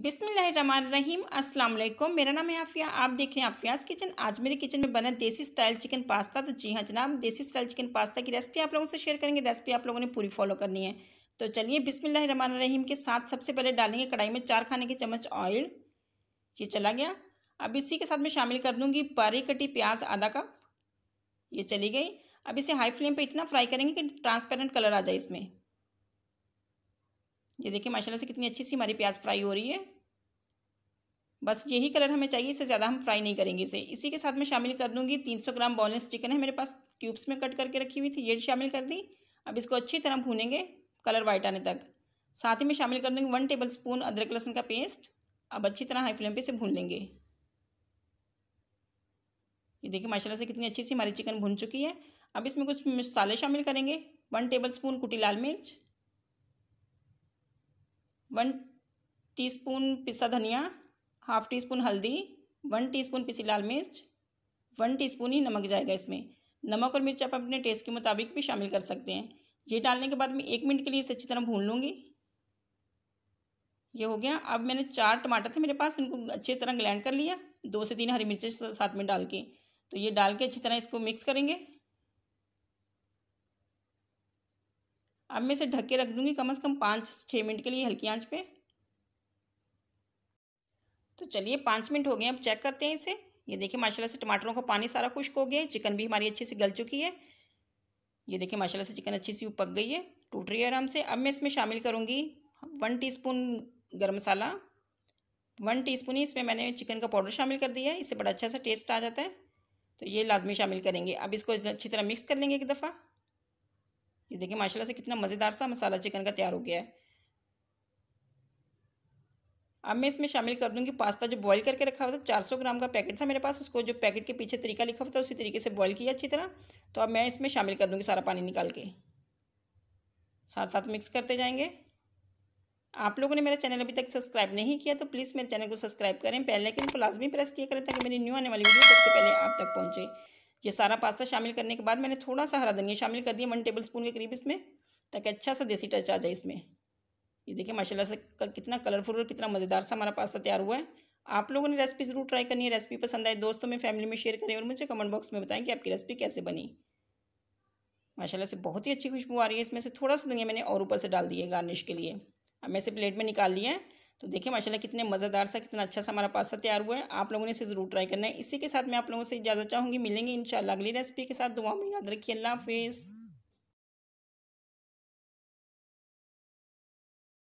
बिसमीम असलम मेरा नाम है आफिया आप देख रहे हैं आफियाज़ किचन आज मेरे किचन में बना देसी स्टाइल चिकन पास्ता तो जी हाँ जनाब देसी स्टाइल चिकन पास्ता की रेसिपी आप लोगों से शेयर करेंगे रेसिपी आप लोगों ने पूरी फॉलो करनी है तो चलिए बिसमीम के साथ सबसे पहले डालेंगे कढ़ाई में चार खाने के चम्मच ऑयल ये चला गया अब इसी के साथ मैं शामिल कर दूँगी बारीक कटी प्याज आधा कप ये चली गई अब इसे हाई फ्लेम पर इतना फ्राई करेंगे कि ट्रांसपेरेंट कलर आ जाए इसमें ये देखिए माशाल्लाह से कितनी अच्छी सी हमारी प्याज फ्राई हो रही है बस यही कलर हमें चाहिए इससे ज़्यादा हम फ्राई नहीं करेंगे इसे इसी के साथ मैं शामिल कर दूँगी तीन सौ ग्राम बोनलेस चिकन है मेरे पास ट्यूब्स में कट करके रखी हुई थी ये शामिल कर दी अब इसको अच्छी तरह भूनेंगे कलर वाइट आने तक साथ ही मैं शामिल कर दूँगी वन टेबल स्पून अदरक लहसुन का पेस्ट अब अच्छी तरह हाई फ्लेम पर इसे भून लेंगे ये देखिए माशाल्लाह से कितनी अच्छी सी हमारी चिकन भुन चुकी है अब इसमें कुछ मसाले शामिल करेंगे वन टेबल स्पून कुटी लाल मिर्च वन टीस्पून पिसा धनिया हाफ टी स्पून हल्दी वन टीस्पून पिसी लाल मिर्च वन टीस्पून ही नमक जाएगा इसमें नमक और मिर्च आप अपने टेस्ट के मुताबिक भी शामिल कर सकते हैं ये डालने के बाद मैं एक मिनट के लिए इसे अच्छी तरह भून लूँगी ये हो गया अब मैंने चार टमाटर थे मेरे पास इनको अच्छी तरह ग्लैंड कर लिया दो से तीन हरी मिर्चें साथ में डाल के तो ये डाल के अच्छी तरह इसको मिक्स करेंगे अब मैं इसे ढक के रख दूँगी कम से कम पाँच छः मिनट के लिए हल्की आंच पे तो चलिए पाँच मिनट हो गए अब चेक करते हैं इसे ये देखिए माशाल्लाह से टमाटरों का पानी सारा खुश्क हो गया चिकन भी हमारी अच्छे से गल चुकी है ये देखिए माशाल्लाह से चिकन अच्छी सी पक गई है टूट रही है आराम से अब मैं इसमें शामिल करूँगी वन स्पून गर्म मसाला वन टी स्पून ही इसमें मैंने चिकन का पाउडर शामिल कर दिया है इससे बड़ा अच्छा सा टेस्ट आ जाता है तो ये लाजमी शामिल करेंगे अब इसको अच्छी तरह मिक्स कर लेंगे एक दफ़ा ये देखिए माशाल्लाह से कितना मज़ेदार सा मसाला चिकन का तैयार हो गया है अब मैं इसमें शामिल कर दूंगी पास्ता जो बॉईल करके रखा हुआ था चार सौ ग्राम का पैकेट था मेरे पास उसको जो पैकेट के पीछे तरीका लिखा हुआ था उसी तरीके से बॉईल किया अच्छी तरह तो अब मैं इसमें शामिल कर दूंगी सारा पानी निकाल के साथ साथ मिक्स करते जाएंगे आप लोगों ने मेरा चैनल अभी तक सब्सक्राइब नहीं किया तो प्लीज़ मेरे चैनल को सब्सक्राइब करें पहले के उनको लाजमी प्रेस किया करें ताकि मेरी न्यू आने वाली वीडियो सबसे पहले आप तक पहुँचे ये सारा पास्ता शामिल करने के बाद मैंने थोड़ा सा हरा धनिया शामिल कर दिया वन टेबल स्पून के करीब इसमें ताकि अच्छा सा देसी टच आ जाए इसमें ये देखिए माशाल्लाह से कितना कलरफुल और कितना मज़ेदार सा हमारा पास्ता तैयार हुआ है आप लोगों ने रेसिपी ज़रूर ट्राई करनी है रेसिपी पसंद आए दोस्तों में फैमिली में शेयर करें और मुझे कमेंट बॉक्स में बताएं कि आपकी रेसिपी कैसे बनी माशाल्लाह से बहुत ही अच्छी खुशबू आ रही है इसमें से थोड़ा सा धनिया मैंने और ऊपर से डाल दिया गार्निश के लिए अब मैं इसे प्लेट में निकाल लिया है तो देखिए माशाल्लाह कितने मज़ेदार सा कितना अच्छा सा हमारा पास्ता तैयार हुआ है आप लोगों ने इसे ज़रूर ट्राई करना है इसी के साथ मैं आप लोगों से इजाज़त चाहूँगी मिलेंगे इन अगली रेसिपी के साथ दुआ में याद रखिए अल्लाह हाफिज़